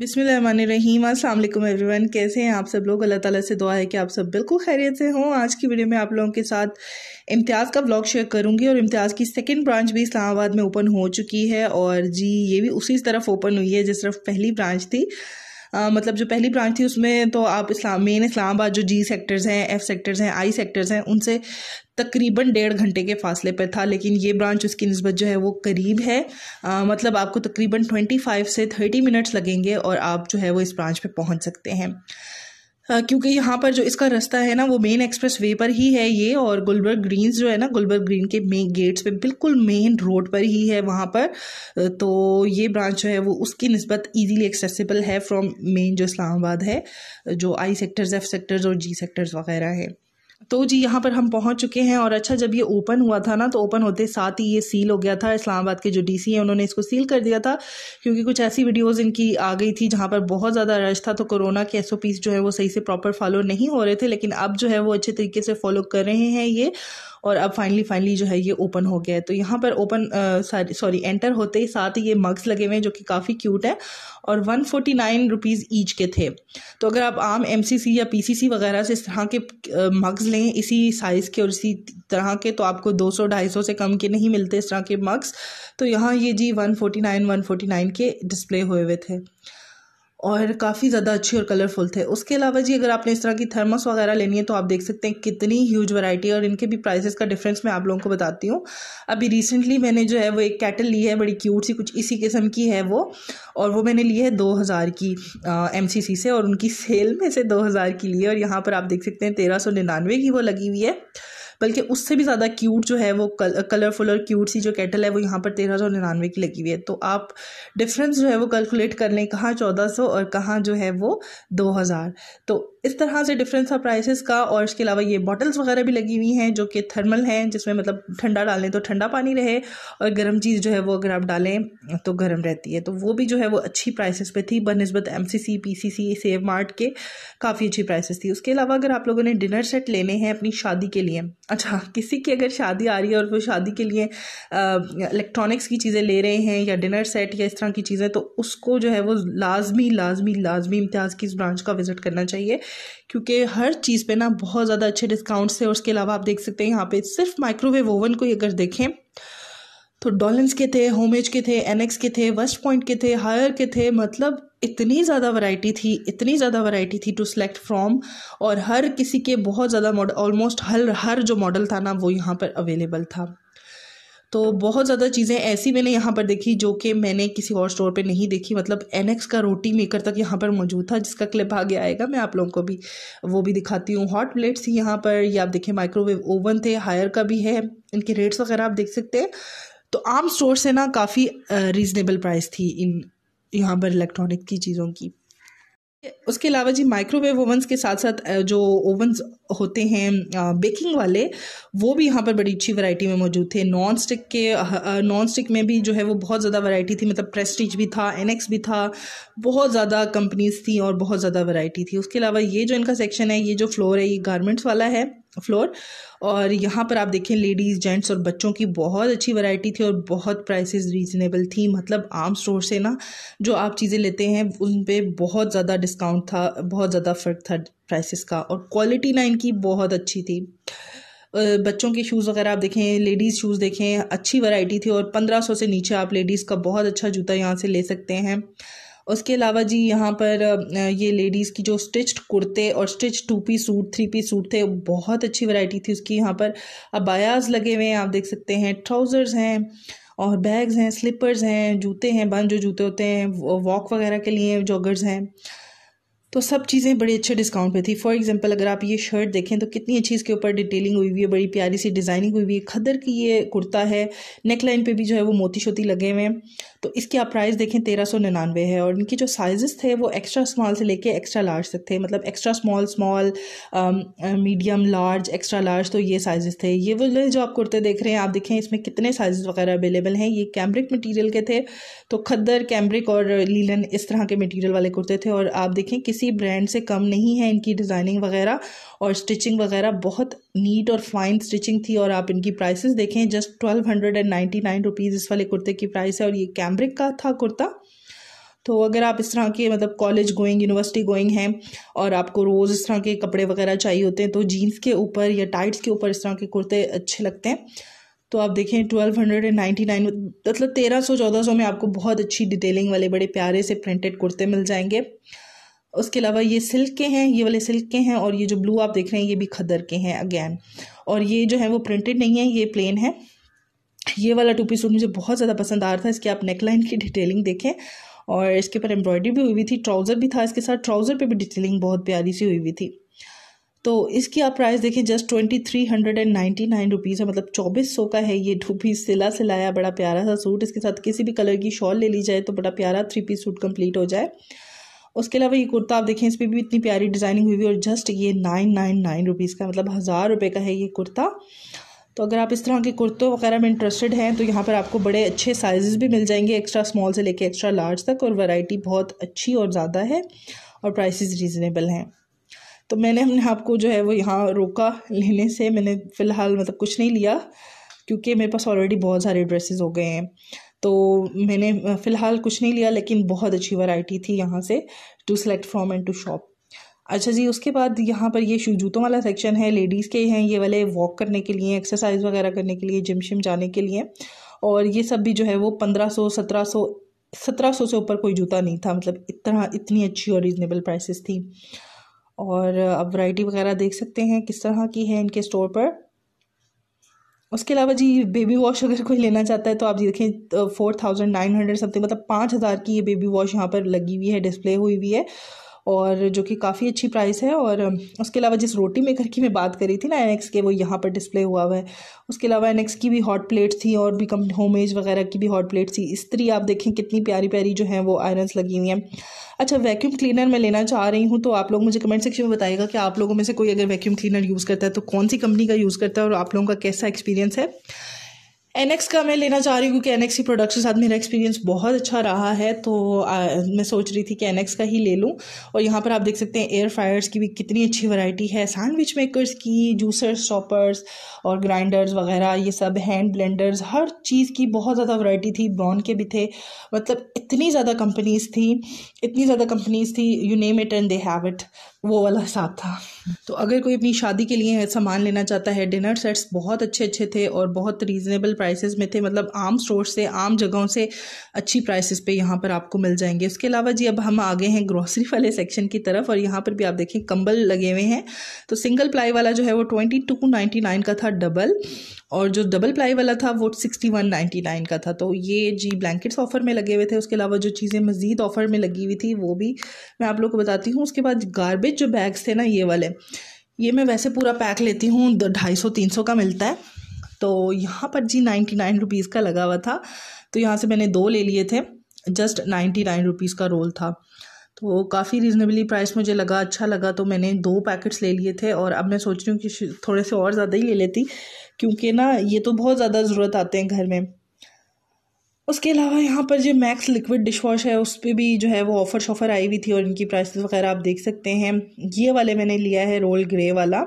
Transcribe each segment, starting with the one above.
बिसमीम अल्लाम एवरीवन कैसे हैं आप सब लोग अल्लाह ताला से दुआ है कि आप सब बिल्कुल खैरियत से हों आज की वीडियो में आप लोगों के साथ इम्तियाज़ का ब्लॉग शेयर करूंगी और इम्तियाज़ की सेकंड ब्रांच भी इस्लामाबाद में ओपन हो चुकी है और जी ये भी उसी तरफ ओपन हुई है जिस तरफ पहली ब्रांच थी आ, मतलब जो पहली ब्रांच थी उसमें तो आप इस्लाम मेन इस्लामाबाद जो जी सेक्टर्स हैं एफ सेक्टर्स हैं आई सेक्टर्स हैं उनसे तकरीबन डेढ़ घंटे के फासले पर था लेकिन ये ब्रांच उसकी नस्बत जो है वो करीब है आ, मतलब आपको तकरीबन ट्वेंटी फाइव से थर्टी मिनट्स लगेंगे और आप जो है वो इस ब्रांच पर पहुँच सकते हैं हाँ, क्योंकि यहाँ पर जो इसका रास्ता है ना वो मेन एक्सप्रेस वे पर ही है ये और गुलबर्ग ग्रीन्स जो है ना गुलबर्ग ग्रीन के मेन गेट्स पे बिल्कुल मेन रोड पर ही है वहाँ पर तो ये ब्रांच जो है वो उसकी नस्बत इजीली एक्सेसिबल है फ्रॉम मेन जो इस्लामाबाद है जो आई सेक्टर्स एफ सेक्टर्स और जी सेक्टर्स वगैरह हैं तो जी यहाँ पर हम पहुँच चुके हैं और अच्छा जब ये ओपन हुआ था ना तो ओपन होते साथ ही ये सील हो गया था इस्लामाबाद के जो डी है उन्होंने इसको सील कर दिया था क्योंकि कुछ ऐसी वीडियोज़ इनकी आ गई थी जहाँ पर बहुत ज़्यादा रश था तो कोरोना के एस जो है वो सही से प्रॉपर फॉलो नहीं हो रहे थे लेकिन अब जो है वो अच्छे तरीके से फॉलो कर रहे हैं ये और अब फाइनली फाइनली जो है ये ओपन हो गया है तो यहाँ पर ओपन सॉरी एंटर होते ही साथ ही ये मग्स लगे हुए हैं जो कि काफ़ी क्यूट है और one forty nine rupees each के थे तो अगर आप आम एम या पी वगैरह से इस तरह के मग्स लें हैं इसी साइज़ के और इसी तरह के तो आपको 200 250 से कम के नहीं मिलते इस तरह के मग्स तो यहाँ ये जी 149 149 के डिस्प्ले हुए हुए थे और काफ़ी ज़्यादा अच्छे और कलरफुल थे उसके अलावा जी अगर आपने इस तरह की थर्मस वगैरह लेनी है तो आप देख सकते हैं कितनी ह्यूज वैरायटी और इनके भी प्राइसेस का डिफरेंस मैं आप लोगों को बताती हूँ अभी रिसेंटली मैंने जो है वो एक कैटल ली है बड़ी क्यूट सी कुछ इसी किस्म की है वो और वो मैंने ली है दो हज़ार की एम से और उनकी सेल में से दो हज़ार की ली है और यहाँ पर आप देख सकते हैं तेरह सौ निन्यानवे की वो लगी हुई है बल्कि उससे भी ज़्यादा क्यूट जो है वो कल, कलरफुल और क्यूट सी जो कैटल है वो यहाँ पर तेरह सौ निन्यानवे की लगी हुई है तो आप डिफरेंस जो है वो कैलकुलेट कर लें कहाँ चौदह सौ और कहाँ जो है वो दो हज़ार तो इस तरह से डिफरेंस था प्राइसेस का और इसके अलावा ये बॉटल्स वगैरह भी लगी हुई हैं जो कि थर्मल हैं जिसमें मतलब ठंडा डालें तो ठंडा पानी रहे और गर्म चीज़ जो है वो अगर आप डालें तो गर्म रहती है तो वो भी जो है वो अच्छी प्राइसेस पे थी बनस्बत M C C P C C save mart के काफ़ी अच्छी प्राइसेस थी उसके अलावा अगर आप लोगों ने डिनर सेट लेने हैं अपनी शादी के लिए अच्छा किसी की अगर शादी आ रही है और वो शादी के लिए इलेक्ट्रॉनिक्स की चीज़ें ले रहे हैं या डिनर सेट या इस तरह की चीज़ें तो उसको जो है वो लाजमी लाजमी लाजमी इम्तियाज़ की इस ब्रांच का विज़िट करना चाहिए क्योंकि हर चीज़ पे ना बहुत ज़्यादा अच्छे डिस्काउंट्स हैं और उसके अलावा आप देख सकते हैं यहाँ पे सिर्फ माइक्रोवेव ओवन को ही अगर देखें तो डॉलेंस के थे होमेज के थे एनएक्स के थे वेस्ट पॉइंट के थे हायर के थे मतलब इतनी ज़्यादा वैरायटी थी इतनी ज़्यादा वैरायटी थी टू सेलेक्ट फ्रॉम और हर किसी के बहुत ज़्यादा मॉडल ऑलमोस्ट हर हर जो मॉडल था ना वो यहाँ पर अवेलेबल था तो बहुत ज़्यादा चीज़ें ऐसी मैंने यहाँ पर देखी जो कि मैंने किसी और स्टोर पे नहीं देखी मतलब एनएक्स का रोटी मेकर तक यहाँ पर मौजूद था जिसका क्लिप आगे आएगा मैं आप लोगों को भी वो भी दिखाती हूँ हॉट प्लेट्स थी यहाँ पर या आप देखें माइक्रोवेव ओवन थे हायर का भी है इनके रेट्स वगैरह आप देख सकते हैं तो आम स्टोर से ना काफ़ी रीज़नेबल प्राइस थी इन यहाँ पर इलेक्ट्रॉनिक की चीज़ों की उसके अलावा जी माइक्रोवेव ओवंस के साथ साथ जो ओवंस होते हैं बेकिंग वाले वो भी यहाँ पर बड़ी अच्छी वैरायटी में मौजूद थे नॉन स्टिक के नॉन स्टिक में भी जो है वो बहुत ज़्यादा वैरायटी थी मतलब प्रेस्टीज भी था एनएक्स भी था बहुत ज़्यादा कंपनीज थी और बहुत ज़्यादा वैरायटी थी उसके अलावा ये जो इनका सेक्शन है ये जो फ्लोर है ये गारमेंट्स वाला है फ्लोर और यहाँ पर आप देखें लेडीज़ जेंट्स और बच्चों की बहुत अच्छी वैरायटी थी और बहुत प्राइसेस रीजनेबल थी मतलब आम स्टोर से ना जो आप चीज़ें लेते हैं उन पर बहुत ज़्यादा डिस्काउंट था बहुत ज़्यादा फ़र्क था प्राइसेस का और क्वालिटी ना इनकी बहुत अच्छी थी बच्चों के शूज़ वगैरह आप देखें लेडीज़ शूज़ देखें अच्छी वैरायटी थी और पंद्रह सौ से नीचे आप लेडीज़ का बहुत अच्छा जूता यहाँ से ले सकते हैं उसके अलावा जी यहाँ पर ये लेडीज़ की जो स्टिच्ड कुर्ते और stitch two P suit three P suit थे बहुत अच्छी वैरायटी थी उसकी यहाँ पर अबायाज लगे हुए हैं आप देख सकते हैं ट्राउज़र्स हैं और बैग्स हैं स्लीपर्स हैं जूते हैं बंद जो जूते होते हैं वॉक वगैरह के लिए जॉगर्स हैं तो सब चीज़ें बड़ी अच्छे डिस्काउंट पे थी फॉर एग्जांपल अगर आप ये शर्ट देखें तो कितनी अच्छी इसके ऊपर डिटेलिंग हुई हुई है बड़ी प्यारी सी डिज़ाइनिंग हुई हुई है खदर की ये कुर्ता है नेक लाइन पे भी जो है वो मोती शोती लगे हुए हैं तो इसके आप प्राइस देखें तेरह सौ निन्यानवे है और इनके जो साइजेस थे वो एक्स्ट्रा स्मॉल से लेके एक्स्ट्रा लार्ज तक थे मतलब extra small small medium large extra large तो ये साइजेस थे ये वो जो आप कुर्ते देख रहे हैं आप देखें इसमें कितने साइजेस वगैरह अवेलेबल हैं ये कैम्ब्रिक मटीरियल के थे तो खदर कैम्ब्रिक और लीलन इस तरह के मटीरियल वाले कुर्ते थे और आप देखें किस किसी ब्रांड से कम नहीं है इनकी डिज़ाइनिंग वगैरह और स्टिचिंग वगैरह बहुत नीट और फाइन स्टिचिंग थी और आप इनकी प्राइसेस देखें just twelve hundred and ninety nine rupees इस वाले कुर्ते की प्राइस है और ये कैमरिक का था कुर्ता तो अगर आप इस तरह के मतलब कॉलेज गोइंग यूनिवर्सिटी गोइंग हैं और आपको रोज़ इस तरह के कपड़े वगैरह चाहिए होते हैं तो जीन्स के ऊपर या टाइट्स के ऊपर इस तरह के कुर्ते अच्छे लगते हैं तो आप देखें twelve hundred and ninety nine मतलब तेरह सौ चौदह सौ में आपको बहुत अच्छी डिटेलिंग वाले बड़े प्यारे से प्रिंटेड कुर्ते मिल जाएंगे उसके अलावा ये सिल्क के हैं ये वाले सिल्क के हैं और ये जो ब्लू आप देख रहे हैं ये भी खदर के हैं अगैन और ये जो है वो प्रिंटेड नहीं है ये प्लेन है ये वाला टू पीस सूट मुझे बहुत ज़्यादा पसंद आ रहा था इसकी आप नेकलाइन की डिटेलिंग देखें और इसके ऊपर एम्ब्रॉयडरी भी हुई हुई थी ट्राउज़र भी था इसके साथ ट्राउज़र पे भी डिटेलिंग बहुत प्यारी सी हुई हुई थी तो इसकी आप प्राइस देखें just twenty three hundred and ninety nine rupees है मतलब चौबीस सौ का है ये टू पीस सिला सिलाया बड़ा प्यारा सा सूट इसके साथ किसी भी कलर की शॉल ले ली जाए तो बड़ा प्यारा थ्री पीस सूट कम्प्लीट हो जाए उसके अलावा ये कुर्ता आप देखें इस पर भी इतनी प्यारी डिज़ाइनिंग हुई हुई और जस्ट ये नाइन नाइन नाइन रुपीज़ का मतलब हज़ार रुपये का है ये कुर्ता तो अगर आप इस तरह के कुर्तों वगैरह में इंटरेस्टेड हैं तो यहाँ पर आपको बड़े अच्छे साइज़ भी मिल जाएंगे एक्स्ट्रा स्मॉल से लेके एक्स्ट्रा लार्ज तक और वैरायटी बहुत अच्छी और ज़्यादा है और प्राइसेस रीज़नेबल हैं तो मैंने हमने आपको जो है वो यहाँ रोका लेने से मैंने फ़िलहाल मतलब कुछ नहीं लिया क्योंकि मेरे पास ऑलरेडी बहुत सारे ड्रेसेस हो गए हैं तो मैंने फ़िलहाल कुछ नहीं लिया लेकिन बहुत अच्छी वैरायटी थी यहाँ से to select from and to shop अच्छा जी उसके बाद यहाँ पर ये शू जूतों वाला सेक्शन है लेडीज़ के हैं ये वाले वॉक करने के लिए एक्सरसाइज वगैरह करने के लिए जिम शिम जाने के लिए और ये सब भी जो है वो पंद्रह सौ सत्रह सौ सत्रह सौ से ऊपर कोई जूता नहीं था मतलब इतना इतनी अच्छी और रिजनेबल प्राइसेस थी और आप वैरायटी वगैरह देख सकते हैं किस तरह की है इनके स्टोर पर उसके अलावा जी बेबी वॉश अगर कोई लेना चाहता है तो आप देखें four thousand nine hundred something मतलब पाँच हज़ार की ये बेबी वॉश यहाँ पर लगी हुई है डिस्प्ले हुई हुई है और जो कि काफ़ी अच्छी प्राइस है और उसके अलावा जिस रोटी मेकर की मैं बात करी थी ना एनएक्स के वो यहाँ पर डिस्प्ले हुआ हुआ है उसके अलावा एनएक्स की भी हॉट प्लेट थी और भी कम होमेज वगैरह की भी हॉट प्लेट थी इसी आप देखें कितनी प्यारी प्यारी जो हैं वो आयरन्स लगी हुई हैं अच्छा वैक्यूम क्लीनर मैं लेना चाह रही हूँ तो आप लोग मुझे कमेंट सेक्शन में बताएगा कि आप लोगों में से कोई अगर वैक्यूम क्लीनर यूज़ करता है तो कौन सी कंपनी का यूज़ करता है और आप लोगों का कैसा एक्सपीरियंस है एनएक्स का मैं लेना चाह रही हूँ क्योंकि एनएक्स की प्रोडक्ट्स के साथ मेरा एक्सपीरियंस बहुत अच्छा रहा है तो आ, मैं सोच रही थी कि एनएक्स का ही ले लूँ और यहाँ पर आप देख सकते हैं एयर फ्रायर्स की भी कितनी अच्छी वैरायटी है सैंडविच मेकर्स की जूसर्स चॉपर्स और ग्राइंडर्स वगैरह ये सब हैंड ब्लेंडर्स हर चीज़ की बहुत ज़्यादा वरायटी थी ब्रॉन के भी थे मतलब इतनी ज़्यादा कंपनीज थी इतनी ज़्यादा कंपनीज थी you name it and they have it वो वाला हिसाब था तो अगर कोई अपनी शादी के लिए सामान लेना चाहता है डिनर सेट्स बहुत अच्छे अच्छे थे और बहुत रीज़नेबल प्राइस प्राइसेस में थे मतलब आम स्टोर से आम जगहों से अच्छी प्राइसेस पे यहाँ पर आपको मिल जाएंगे उसके अलावा जी अब हम आगे हैं ग्रॉसरी वाले सेक्शन की तरफ और यहाँ पर भी आप देखें कंबल लगे हुए हैं तो सिंगल प्लाई वाला जो है वो ट्वेंटी टू नाइन्टी नाइन का था डबल और जो डबल प्लाई वाला था वो सिक्सटी वन नाइन्टी नाइन का था तो ये जी ब्लैंकेट्स ऑफर में लगे हुए थे उसके अलावा जो चीज़ें मज़ीद ऑफर में लगी हुई थी वो भी मैं आप लोग को बताती हूँ उसके बाद गार्बेज जो बैग्स थे ना ये वाले ये मैं वैसे पूरा पैक लेती हूँ ढाई सौ तीन सौ का मिलता है तो यहाँ पर जी नाइन्टी नाइन रुपीज़ का लगा हुआ था तो यहाँ से मैंने दो ले लिए थे जस्ट नाइन्टी नाइन रुपीज़ का रोल था तो काफ़ी रिजनेबली प्राइस मुझे लगा अच्छा लगा तो मैंने दो पैकेट्स ले लिए थे और अब मैं सोच रही हूँ कि थोड़े से और ज़्यादा ही ले लेती क्योंकि ना ये तो बहुत ज़्यादा ज़रूरत आते हैं घर में उसके अलावा यहाँ पर जो मैक्स लिक्विड डिश वॉश है उस पर भी जो है वो ऑफ़र शॉफ़र आई हुई थी और इनकी प्राइसेस वगैरह आप देख सकते हैं ये वाले मैंने लिया है रोल ग्रे वाला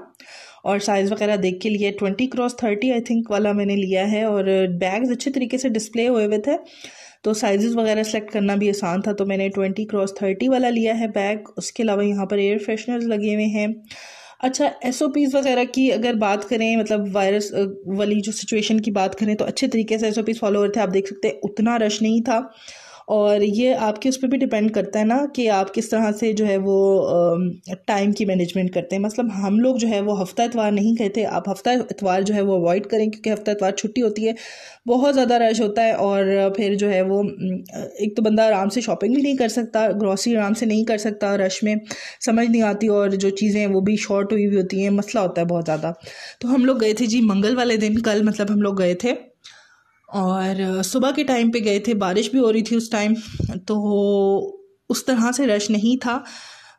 और साइज़ वगैरह देख के लिए twenty cross thirty I think वाला मैंने लिया है और बैग्स अच्छे तरीके से डिस्प्ले हुए हुए थे तो साइज़ वगैरह सेलेक्ट करना भी आसान था तो मैंने ट्वेंटी क्रॉस थर्टी वाला लिया है बैग उसके अलावा यहाँ पर एयर फ्रेशनर्स लगे हुए हैं अच्छा एस ओ वगैरह की अगर बात करें मतलब वायरस वाली जो सिचुएशन की बात करें तो अच्छे तरीके से एस ओ पीज़ फॉलो थे आप देख सकते हैं उतना रश नहीं था और ये आपके उस पर भी डिपेंड करता है ना कि आप किस तरह से जो है वो टाइम की मैनेजमेंट करते हैं मतलब हम लोग जो है वो हफ्ता एतवार नहीं कहते आप हफ्ता एतवार जो है वो अवॉइड करें क्योंकि हफ्ता एतवार छुट्टी होती है बहुत ज़्यादा रश होता है और फिर जो है वो एक तो बंदा आराम से शॉपिंग भी नहीं कर सकता ग्रॉसरी आराम से नहीं कर सकता रश में समझ नहीं आती और जो चीज़ें हैं वो भी शॉर्ट हुई हुई होती हैं मसला होता है बहुत ज़्यादा तो हम लोग गए थे जी मंगल वाले दिन कल मतलब हम लोग गए थे और सुबह के टाइम पे गए थे बारिश भी हो रही थी उस टाइम तो उस तरह से रश नहीं था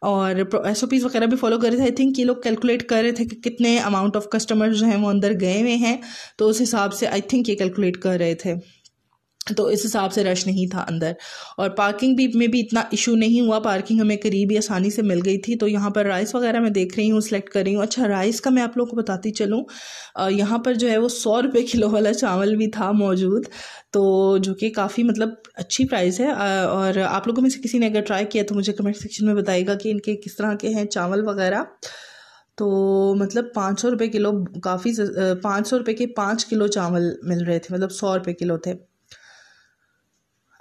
और एस ओ पीज़ वगैरह भी फॉलो कर रहे थे आई थिंक ये लोग कैलकुलेट कर रहे थे कि कितने अमाउंट ऑफ कस्टमर्स जो हैं वो अंदर गए हुए हैं तो उस हिसाब से आई थिंक ये कैलकुलेट कर रहे थे तो इस हिसाब से रश नहीं था अंदर और पार्किंग भी में भी इतना इशू नहीं हुआ पार्किंग हमें करीब ही आसानी से मिल गई थी तो यहाँ पर राइस वगैरह मैं देख रही हूँ सेलेक्ट कर रही हूँ अच्छा राइस का मैं आप लोगों को बताती चलूँ यहाँ पर जो है वो सौ रुपये किलो वाला चावल भी था मौजूद तो जो कि काफ़ी मतलब अच्छी प्राइस है और आप लोगों में से किसी ने अगर ट्राई किया तो मुझे कमेंट सेक्शन में बताएगा कि इनके किस तरह के हैं चावल वगैरह तो मतलब पाँच सौ रुपये किलो काफ़ी पाँच सौ रुपये के पाँच किलो चावल मिल रहे थे मतलब सौ रुपये किलो थे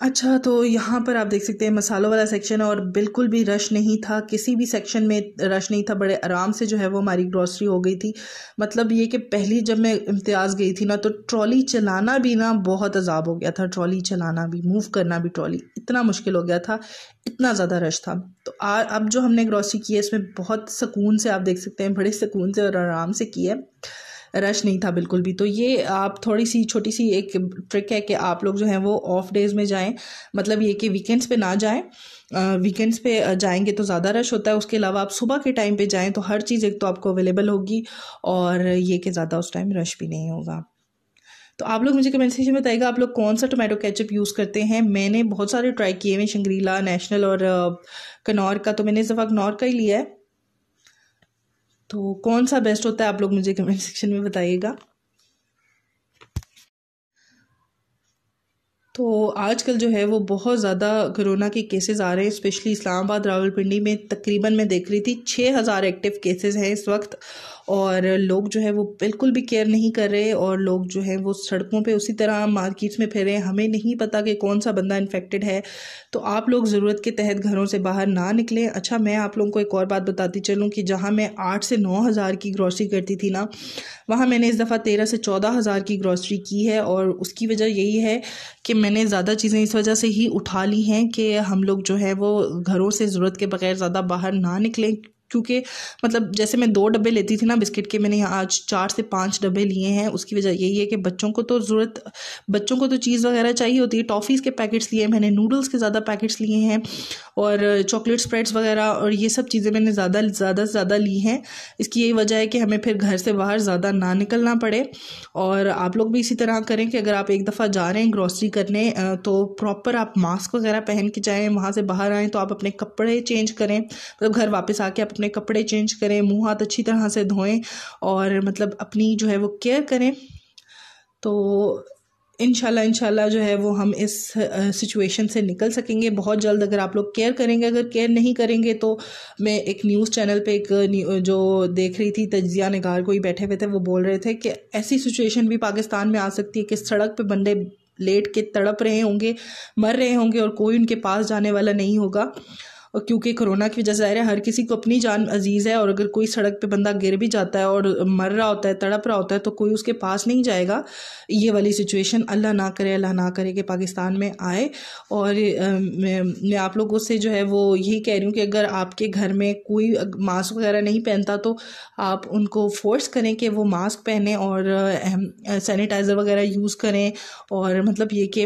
अच्छा तो यहाँ पर आप देख सकते हैं मसालों वाला सेक्शन और बिल्कुल भी रश नहीं था किसी भी सेक्शन में रश नहीं था बड़े आराम से जो है वो हमारी ग्रॉसरी हो गई थी मतलब ये कि पहली जब मैं इम्तियाज़ गई थी ना तो ट्रॉली चलाना भी ना बहुत अजाब हो गया था ट्रॉली चलाना भी मूव करना भी ट्रॉली इतना मुश्किल हो गया था इतना ज़्यादा रश था तो आ, अब जो हमने ग्रॉसरी की है इसमें बहुत सुकून से आप देख सकते हैं बड़े सुकून से और आराम से की है रश नहीं था बिल्कुल भी तो ये आप थोड़ी सी छोटी सी एक ट्रिक है कि आप लोग जो हैं वो ऑफ डेज़ में जाएँ मतलब ये कि वीकेंड्स पे ना जाएँ वीकेंड्स पे जाएंगे तो ज़्यादा रश होता है उसके अलावा आप सुबह के टाइम पे जाएँ तो हर चीज़ एक तो आपको अवेलेबल होगी और ये कि ज़्यादा उस टाइम रश भी नहीं होगा तो आप लोग मुझे कमेंट सेक्शन में बताएगा आप लोग कौन सा टोमेटो केचप यूज़ करते हैं मैंने बहुत सारे ट्राई किए हुए शंग्रीला नेशनल और कनौर का तो मैंने इस दफ़ा कनौर का ही लिया है तो कौन सा बेस्ट होता है आप लोग मुझे कमेंट सेक्शन में बताइएगा तो आजकल जो है वो बहुत ज़्यादा कोरोना के केसेस आ रहे हैं स्पेशली इस्लामाबाद रावलपिंडी में तकरीबन मैं देख रही थी छः हज़ार एक्टिव केसेस हैं इस वक्त और लोग जो है वो बिल्कुल भी केयर नहीं कर रहे और लोग जो है वो सड़कों पे उसी तरह मार्केट्स में फिर रहे हैं हमें नहीं पता कि कौन सा बंदा इन्फेक्टेड है तो आप लोग ज़रूरत के तहत घरों से बाहर ना निकलें अच्छा मैं आप लोगों को एक और बात बताती चलूँ कि जहाँ मैं आठ से नौ हज़ार की ग्रॉसरी करती थी ना वहाँ मैंने इस दफ़ा तेरह से चौदह हज़ार की ग्रॉसरी की है और उसकी वजह यही है कि मैंने ज़्यादा चीज़ें इस वजह से ही उठा ली हैं कि हम लोग जो है वो घरों से ज़रूरत के बगैर ज़्यादा बाहर ना निकलें क्योंकि मतलब जैसे मैं दो डब्बे लेती थी ना बिस्किट के मैंने आज चार से पाँच डब्बे लिए हैं उसकी वजह यही है कि बच्चों को तो ज़रूरत बच्चों को तो चीज़ वगैरह चाहिए होती है टॉफ़ीज़ के पैकेट्स लिए मैंने नूडल्स के ज़्यादा पैकेट्स लिए हैं और चॉकलेट स्प्रेड्स वगैरह और ये सब चीज़ें मैंने ज़्यादा ज़्यादा से ज़्यादा ली हैं इसकी यही वजह है कि हमें फिर घर से बाहर ज़्यादा ना निकलना पड़े और आप लोग भी इसी तरह करें कि अगर आप एक दफ़ा जा रहे हैं ग्रॉसरी करने तो प्रॉपर आप मास्क वगैरह पहन के जाएँ वहाँ से बाहर आएँ तो आप अपने कपड़े चेंज करें मतलब घर वापस आके आप अपने कपड़े चेंज करें मुंह हाथ अच्छी तरह से धोएं और मतलब अपनी जो है वो केयर करें तो इनशाला इनशाला जो है वो हम इस सिचुएशन से निकल सकेंगे बहुत जल्द अगर आप लोग केयर करेंगे अगर केयर नहीं करेंगे तो मैं एक न्यूज़ चैनल पे एक जो देख रही थी तजिया निगार कोई बैठे हुए थे वो बोल रहे थे कि ऐसी सिचुएशन भी पाकिस्तान में आ सकती है कि सड़क पे बंदे लेट के तड़प रहे होंगे मर रहे होंगे और कोई उनके पास जाने वाला नहीं होगा और क्योंकि कोरोना की वजह से ज़ाहिर है हर किसी को अपनी जान अजीज़ है और अगर कोई सड़क पे बंदा गिर भी जाता है और मर रहा होता है तड़प रहा होता है तो कोई उसके पास नहीं जाएगा ये वाली सिचुएशन अल्लाह ना करे अल्लाह ना करे कि पाकिस्तान में आए और मैं, आप लोगों से जो है वो यही कह रही हूँ कि अगर आपके घर में कोई मास्क वगैरह नहीं पहनता तो आप उनको फोर्स करें कि वो मास्क पहने और सैनिटाइज़र वगैरह यूज़ करें और मतलब ये कि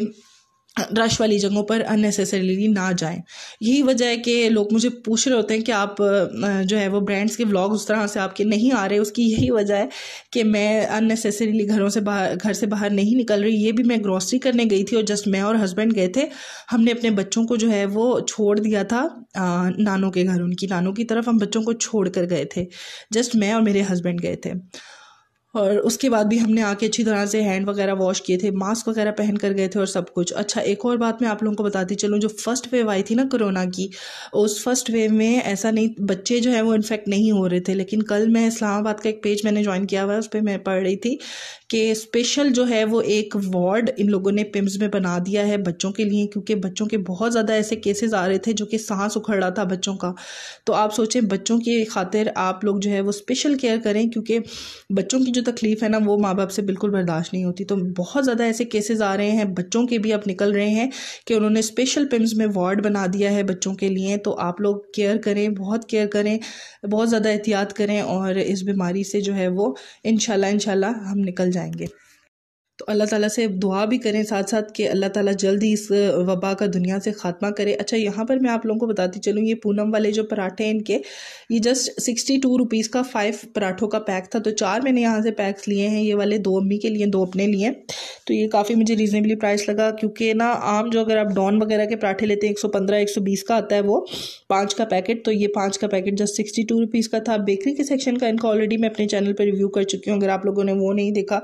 रश वाली जगहों पर अननेसेसरीली ना जाएं यही वजह है कि लोग मुझे पूछ रहे होते हैं कि आप जो है वो ब्रांड्स के व्लॉग उस तरह से आपके नहीं आ रहे उसकी यही वजह है कि मैं अननेसेसरीली घरों से बाहर घर से बाहर नहीं निकल रही ये भी मैं ग्रॉसरी करने गई थी और जस्ट मैं और हस्बैंड गए थे हमने अपने बच्चों को जो है वो छोड़ दिया था नानों के घर उनकी नानों की तरफ हम बच्चों को छोड़ कर गए थे जस्ट मैं और मेरे हस्बैंड गए थे और उसके बाद भी हमने आके अच्छी तरह से हैंड वगैरह वॉश किए थे मास्क वगैरह पहन कर गए थे और सब कुछ अच्छा एक और बात मैं आप लोगों को बताती चलूँ जो फर्स्ट वेव आई थी ना कोरोना की उस फर्स्ट वेव में ऐसा नहीं बच्चे जो है वो इन्फेक्ट नहीं हो रहे थे लेकिन कल मैं इस्लामाबाद का एक पेज मैंने ज्वाइन किया हुआ है उस पर मैं पढ़ रही थी कि स्पेशल जो है वो एक वार्ड इन लोगों ने पिम्स में बना दिया है बच्चों के लिए क्योंकि बच्चों के बहुत ज़्यादा ऐसे केसेस आ रहे थे जो कि सांस उखड़ रहा था बच्चों का तो आप सोचें बच्चों की खातिर आप लोग जो है वो स्पेशल केयर करें क्योंकि बच्चों की जो तकलीफ़ है ना वो माँ बाप से बिल्कुल बर्दाश्त नहीं होती तो बहुत ज़्यादा ऐसे केसेज आ रहे हैं बच्चों के भी अब निकल रहे हैं कि उन्होंने स्पेशल पिम्स में वार्ड बना दिया है बच्चों के लिए तो आप लोग केयर करें बहुत केयर करें बहुत ज़्यादा एहतियात करें और इस बीमारी से जो है वो इन शाला हम निकल जाएंगे तो अल्लाह ताला से दुआ भी करें साथ साथ कि अल्लाह ताला जल्दी इस वबा का दुनिया से ख़ात्मा करे अच्छा यहाँ पर मैं आप लोगों को बताती चलूँ ये पूनम वाले जो पराठे हैं इनके ये जस्ट सिक्सटी टू रुपीज़ का फाइव पराठों का पैक था तो चार मैंने यहाँ से पैक्स लिए हैं ये वाले दो अम्मी के लिए दो अपने लिए तो ये काफ़ी मुझे रीज़नेबली प्राइस लगा क्योंकि ना आम जो अगर आप डॉन वगैरह के पराठे लेते हैं एक सौ पंद्रह एक सौ बीस का आता है वो पाँच का पैकेट तो ये पाँच का packet just sixty two rupees का था बेकरी के सेक्शन का इनका ऑलरेडी मैं अपने चैनल पर रिव्यू कर चुकी हूँ अगर आप लोगों ने वो नहीं देखा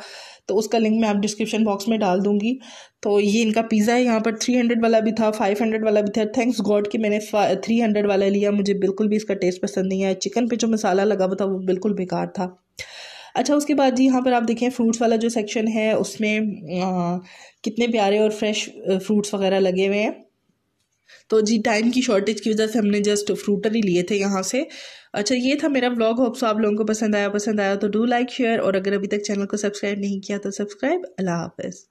तो उसका लिंक मैं आप डिस्क्रिप्शन बॉक्स में डाल दूंगी तो ये इनका पिज़्ज़ा है यहाँ पर थ्री हंड्रेड वाला भी था फाइव हंड्रेड वाला भी था थैंक्स गॉड कि मैंने थ्री हंड्रेड वाला लिया मुझे बिल्कुल भी इसका टेस्ट पसंद नहीं आया चिकन पे जो मसाला लगा हुआ था वो बिल्कुल बेकार था अच्छा उसके बाद जी यहाँ पर आप देखें फ्रूट्स वाला जो सेक्शन है उसमें आ, कितने प्यारे और फ्रेश फ्रूट्स वगैरह लगे हुए हैं तो जी टाइम की शॉर्टेज की वजह से हमने जस्ट फ्रूटर ही लिए थे यहाँ से अच्छा ये था मेरा ब्लॉग होप्सो आप लोगों को पसंद आया पसंद आया तो डू लाइक शेयर और अगर अभी तक चैनल को सब्सक्राइब नहीं किया तो सब्सक्राइब अल्लाह हाफिज़